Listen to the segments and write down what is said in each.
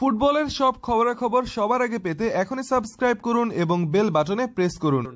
ফুটবলের সব খবরাখবর সবার আগে পেতে এখনই সাবস্ক্রাইব করুন এবং বেল বাটনে প্রেস করুন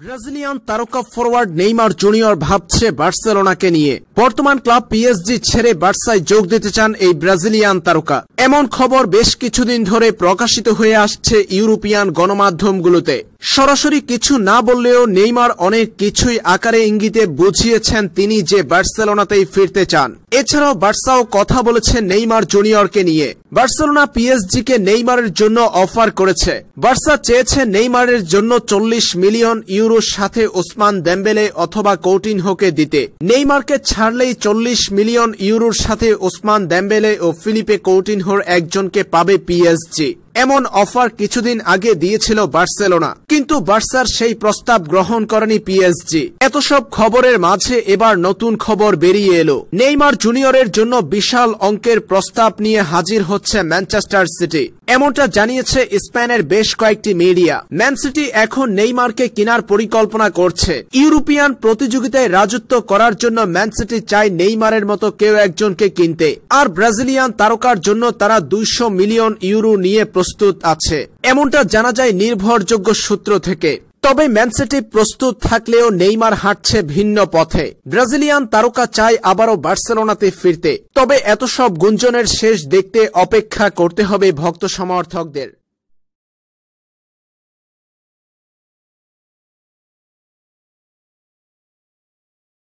ব্রাজিলিয়ান তারকা ফরওয়ার্ড নেইমার জুনিয়র ভাবছে বার্সেলোনাকে নিয়ে বর্তমান ক্লাব পিএসজি ছেড়ে বার্সায় যোগ দিতে চান এই ব্রাজিলিয়ান তারকা এমন খবর বেশ কিছুদিন ধরে প্রকাশিত হয়ে আসছে ইউরোপিয়ান গণমাধ্যমগুলোতে সরাসরি কিছু না বললেও নেইমার অনেক কিছুই আকারে ইঙ্গিতে বুঝিয়েছেন তিনি যে বার্সেলোনাতেই ফিরতে চান এছাড়াও বার্সাও কথা বলেছে নেইমার জুনিয়রকে নিয়ে বার্সেলোনা পিএসজিকে নেইমারের জন্য অফার করেছে বার্সা চেয়েছে নেইমারের জন্য চল্লিশ মিলিয়ন ইউরোর সাথে ওসমান দেম্বেলে অথবা কৌটিনহোকে দিতে নেইমারকে ছাড়লেই চল্লিশ মিলিয়ন ইউরোর সাথে ওসমান দেম্বেলে ও ফিলিপে কৌটিনহোর একজনকে পাবে পিএসজি এমন অফার কিছুদিন আগে দিয়েছিল বার্সেলোনা কিন্তু বার্সার সেই প্রস্তাব গ্রহণ করেনি পিএসজি এত সব খবরের মাঝে এবার নতুন খবর বেরিয়ে এলো নেইমার জুনিয়রের জন্য বিশাল অঙ্কের প্রস্তাব নিয়ে হাজির হচ্ছে ম্যানচেস্টার সিটি এমনটা জানিয়েছে স্পেনের বেশ কয়েকটি মিডিয়া ম্যান সিটি এখন নেইমারকে কেনার পরিকল্পনা করছে ইউরোপিয়ান প্রতিযোগিতায় রাজত্ব করার জন্য ম্যান সিটি চায় নেইমারের মতো কেউ একজনকে কিনতে আর ব্রাজিলিয়ান তারকার জন্য তারা দুইশো মিলিয়ন ইউরো নিয়ে প্রস্তুত প্রস্তুত আছে এমনটা জানা যায় নির্ভরযোগ্য সূত্র থেকে তবে ম্যানসিটি প্রস্তুত থাকলেও নেইমার হাঁটছে ভিন্ন পথে ব্রাজিলিয়ান তারকা চায় আবারও বার্সেলোনাতে ফিরতে তবে এত সব গুঞ্জনের শেষ দেখতে অপেক্ষা করতে হবে ভক্ত সমর্থকদের